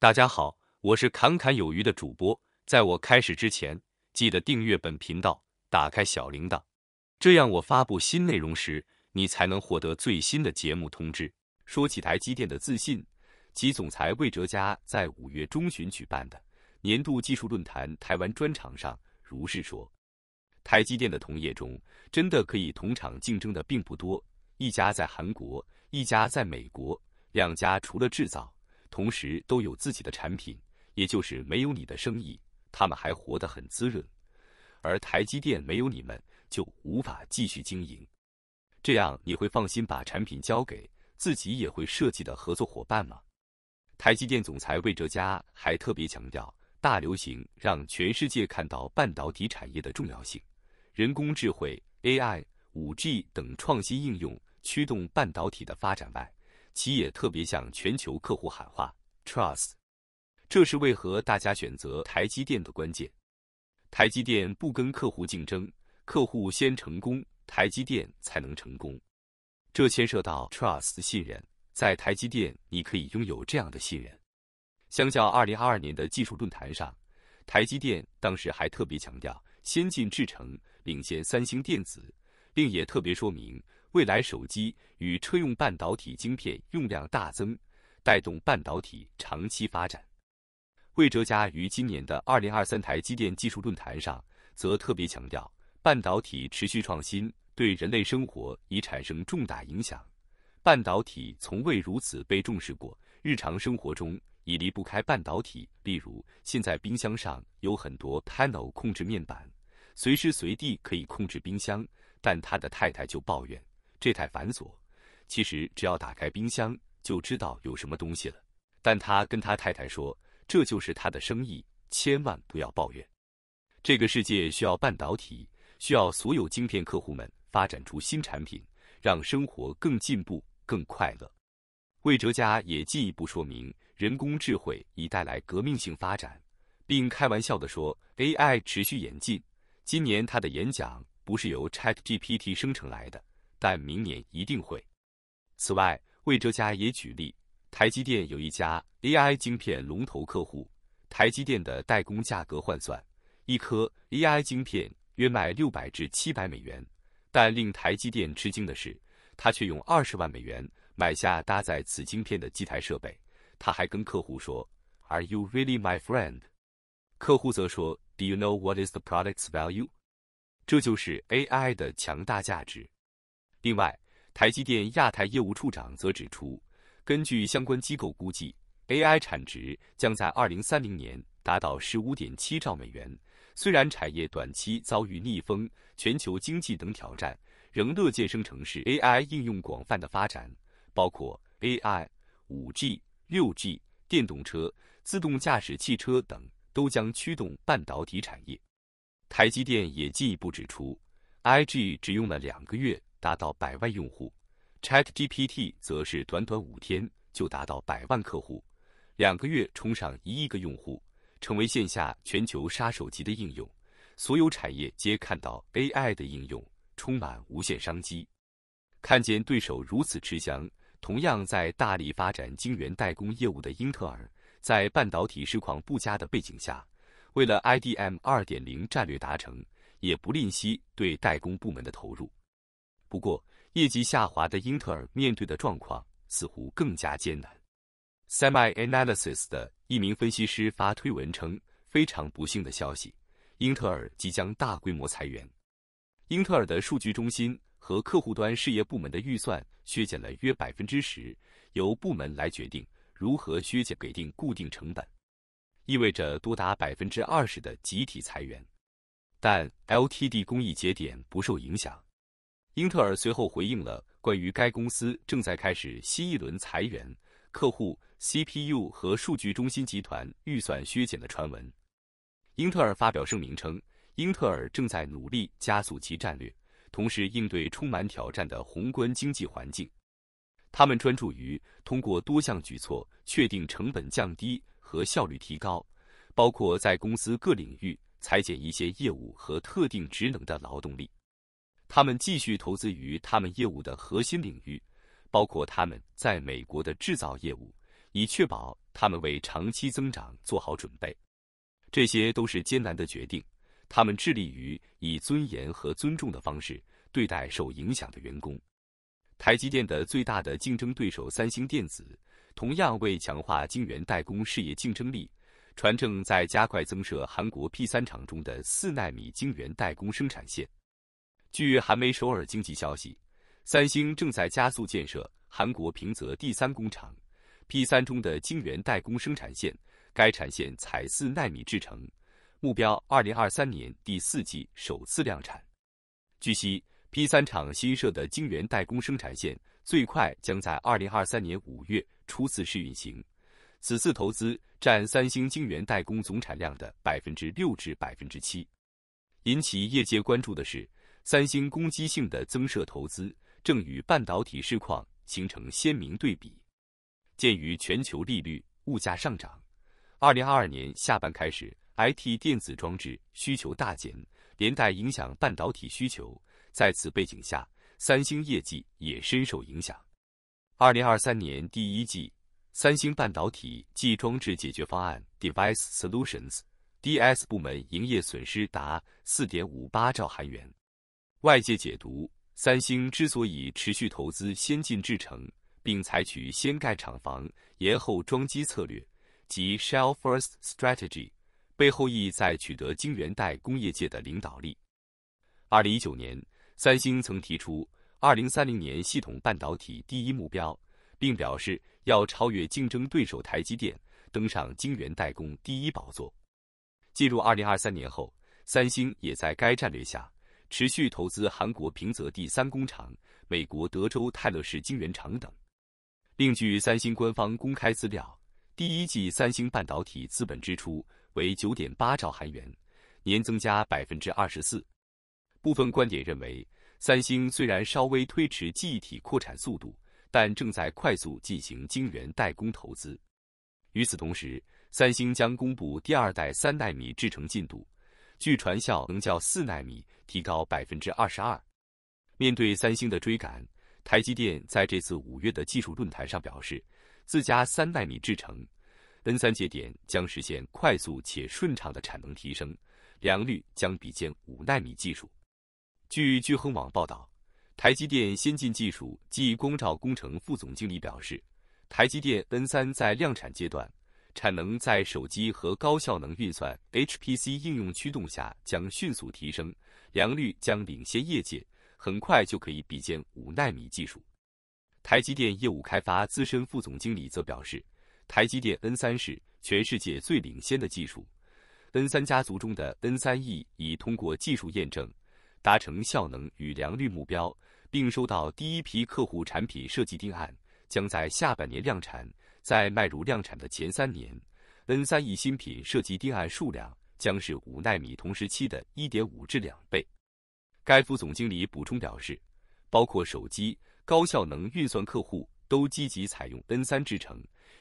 大家好，我是侃侃有余的主播。在我开始之前，记得订阅本频道，打开小铃铛，这样我发布新内容时，你才能获得最新的节目通知。说起台积电的自信，其总裁魏哲嘉在五月中旬举办的年度技术论坛台湾专场上如是说：“台积电的同业中，真的可以同场竞争的并不多，一家在韩国，一家在美国，两家除了制造。”同时都有自己的产品，也就是没有你的生意，他们还活得很滋润。而台积电没有你们就无法继续经营，这样你会放心把产品交给自己也会设计的合作伙伴吗？台积电总裁魏哲嘉还特别强调，大流行让全世界看到半导体产业的重要性，人工智能 AI、五 G 等创新应用驱动半导体的发展外。其也特别向全球客户喊话，trust，这是为何大家选择台积电的关键。台积电不跟客户竞争，客户先成功，台积电才能成功。这牵涉到 trust 信任，在台积电你可以拥有这样的信任。相较二零二二年的技术论坛上，台积电当时还特别强调先进制程领先三星电子，并也特别说明。未来手机与车用半导体晶片用量大增，带动半导体长期发展。魏哲家于今年的二零二三台机电技术论坛上，则特别强调，半导体持续创新对人类生活已产生重大影响，半导体从未如此被重视过。日常生活中已离不开半导体，例如现在冰箱上有很多 panel 控制面板，随时随地可以控制冰箱，但他的太太就抱怨。这太繁琐，其实只要打开冰箱就知道有什么东西了。但他跟他太太说，这就是他的生意，千万不要抱怨。这个世界需要半导体，需要所有晶片客户们发展出新产品，让生活更进步、更快乐。魏哲家也进一步说明，人工智慧已带来革命性发展，并开玩笑地说，AI 持续演进，今年他的演讲不是由 ChatGPT 生成来的。但明年一定会。此外，魏哲家也举例，台积电有一家 AI 晶片龙头客户，台积电的代工价格换算，一颗 AI 晶片约卖六百至七百美元。但令台积电吃惊的是，他却用二十万美元买下搭载此晶片的机台设备。他还跟客户说：“Are you really my friend？” 客户则说：“Do you know what is the product's value？” 这就是 AI 的强大价值。另外，台积电亚太业务处长则指出，根据相关机构估计，AI 产值将在二零三零年达到十五点七兆美元。虽然产业短期遭遇逆风、全球经济等挑战，仍乐见生成式 AI 应用广泛的发展，包括 AI、五 G、六 G、电动车、自动驾驶汽车等，都将驱动半导体产业。台积电也进一步指出，IG 只用了两个月。达到百万用户，ChatGPT 则是短短五天就达到百万客户，两个月冲上一亿个用户，成为线下全球杀手级的应用。所有产业皆看到 AI 的应用充满无限商机。看见对手如此吃香，同样在大力发展晶圆代工业务的英特尔，在半导体市况不佳的背景下，为了 IDM 2.0战略达成，也不吝惜对代工部门的投入。不过，业绩下滑的英特尔面对的状况似乎更加艰难。Semi Analysis 的一名分析师发推文称：“非常不幸的消息，英特尔即将大规模裁员。英特尔的数据中心和客户端事业部门的预算削减了约百分之十，由部门来决定如何削减给定固定成本，意味着多达百分之二十的集体裁员。但 LTD 工艺节点不受影响。”英特尔随后回应了关于该公司正在开始新一轮裁员、客户 CPU 和数据中心集团预算削减的传闻。英特尔发表声明称，英特尔正在努力加速其战略，同时应对充满挑战的宏观经济环境。他们专注于通过多项举措确定成本降低和效率提高，包括在公司各领域裁减一些业务和特定职能的劳动力。他们继续投资于他们业务的核心领域，包括他们在美国的制造业务，以确保他们为长期增长做好准备。这些都是艰难的决定。他们致力于以尊严和尊重的方式对待受影响的员工。台积电的最大的竞争对手三星电子同样为强化晶圆代工事业竞争力，船正在加快增设韩国 P 三厂中的四纳米晶圆代工生产线。据韩媒《首尔经济消息》，三星正在加速建设韩国平泽第三工厂 （P3） 中的晶圆代工生产线。该产线采自四纳米制程，目标二零二三年第四季首次量产。据悉，P3 厂新设的晶圆代工生产线最快将在二零二三年五月初次试运行。此次投资占三星晶圆代工总产量的百分之六至百分之七。引起业界关注的是。三星攻击性的增设投资正与半导体市况形成鲜明对比。鉴于全球利率、物价上涨，二零二二年下半开始，I T 电子装置需求大减，连带影响半导体需求。在此背景下，三星业绩也深受影响。二零二三年第一季，三星半导体及装置解决方案 （Device Solutions，DS） 部门营业损失达四点五八兆韩元。外界解读，三星之所以持续投资先进制程，并采取先盖厂房、延后装机策略（即 Shell First Strategy），背后意在取得晶圆代工业界的领导力。二零一九年，三星曾提出二零三零年系统半导体第一目标，并表示要超越竞争对手台积电，登上晶圆代工第一宝座。进入二零二三年后，三星也在该战略下。持续投资韩国平泽第三工厂、美国德州泰勒市晶圆厂等，另据三星官方公开资料，第一季三星半导体资本支出为九点八兆韩元，年增加百分之二十四。部分观点认为，三星虽然稍微推迟记忆体扩产速度，但正在快速进行晶圆代工投资。与此同时，三星将公布第二代三纳米制程进度。据传，效能较四纳米提高百分之二十二。面对三星的追赶，台积电在这次五月的技术论坛上表示，自家三纳米制程 N 三节点将实现快速且顺畅的产能提升，良率将比肩五纳米技术。据聚亨网报道，台积电先进技术暨光照工程副总经理表示，台积电 N 三在量产阶段。产能在手机和高效能运算 （HPC） 应用驱动下将迅速提升，良率将领先业界，很快就可以比肩五纳米技术。台积电业务开发资深副总经理则表示，台积电 N 三是全世界最领先的技术，N 三家族中的 N 三 E 已通过技术验证，达成效能与良率目标，并收到第一批客户产品设计定案，将在下半年量产。在迈入量产的前三年，N3E 新品设计定案数量将是五纳米同时期的一点五至两倍。该副总经理补充表示，包括手机、高效能运算客户都积极采用 N3 制程，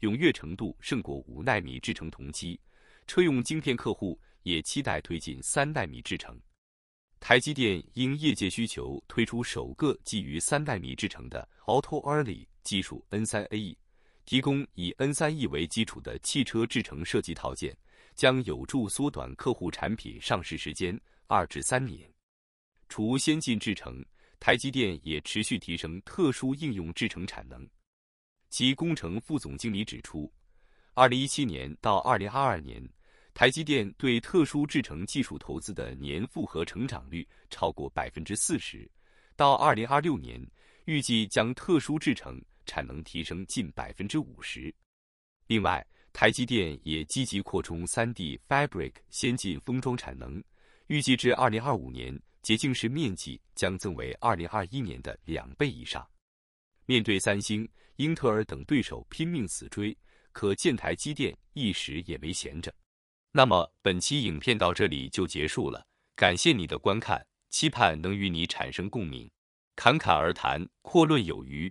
踊跃程度胜过五纳米制程同期。车用晶片客户也期待推进三纳米制程。台积电应业界需求推出首个基于三纳米制程的 Auto Early 技术 N3AE。提供以 N 三 E 为基础的汽车制程设计套件，将有助缩短客户产品上市时间二至三年。除先进制程，台积电也持续提升特殊应用制程产能。其工程副总经理指出，二零一七年到二零二二年，台积电对特殊制程技术投资的年复合成长率超过百分之四十。到二零二六年，预计将特殊制程。产能提升近百分之五十。另外，台积电也积极扩充三 D Fabric 先进封装产能，预计至二零二五年，洁净室面积将增为二零二一年的两倍以上。面对三星、英特尔等对手拼命死追，可见台积电一时也没闲着。那么，本期影片到这里就结束了，感谢你的观看，期盼能与你产生共鸣，侃侃而谈，阔论有余。